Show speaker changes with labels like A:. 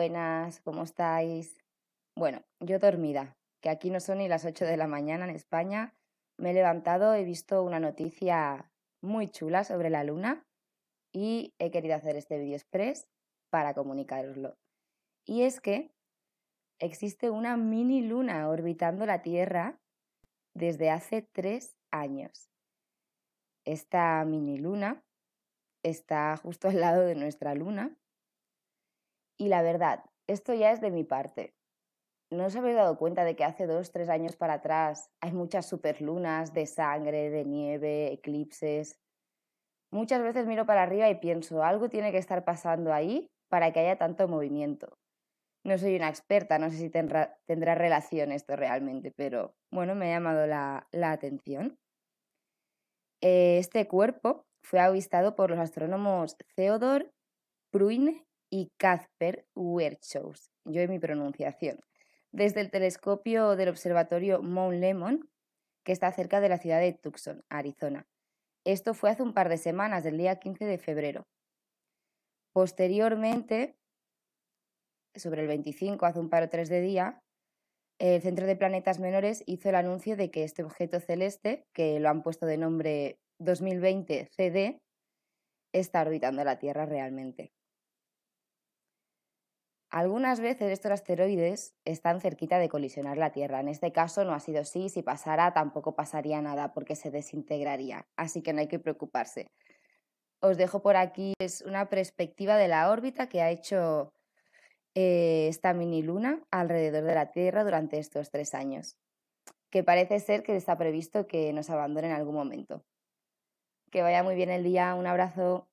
A: buenas, ¿cómo estáis? Bueno, yo dormida, que aquí no son ni las 8 de la mañana en España. Me he levantado, he visto una noticia muy chula sobre la luna y he querido hacer este vídeo express para comunicaroslo. Y es que existe una mini luna orbitando la Tierra desde hace tres años. Esta mini luna está justo al lado de nuestra luna y la verdad, esto ya es de mi parte. ¿No os habéis dado cuenta de que hace dos, tres años para atrás hay muchas superlunas de sangre, de nieve, eclipses? Muchas veces miro para arriba y pienso, algo tiene que estar pasando ahí para que haya tanto movimiento. No soy una experta, no sé si tendrá, relación esto realmente, pero bueno, me ha llamado la, atención. Eh, este cuerpo fue avistado por los astrónomos Theodor Pruine y Kasper Weirdshows, yo en mi pronunciación, desde el telescopio del observatorio Mount Lemmon, que está cerca de la ciudad de Tucson, Arizona. Esto fue hace un par de semanas, del día 15 de febrero. Posteriormente, sobre el 25, hace un par o tres de día, el Centro de Planetas Menores hizo el anuncio de que este objeto celeste, que lo han puesto de nombre 2020 CD, está orbitando la Tierra realmente. Algunas veces estos asteroides están cerquita de colisionar la Tierra. En este caso no ha sido así, si pasara tampoco pasaría nada porque se desintegraría, así que no hay que preocuparse. Os dejo por aquí es una perspectiva de la órbita que ha hecho eh, esta mini luna alrededor de la Tierra durante estos tres años, que parece ser que está previsto que nos abandone en algún momento. Que vaya muy bien el día, un abrazo.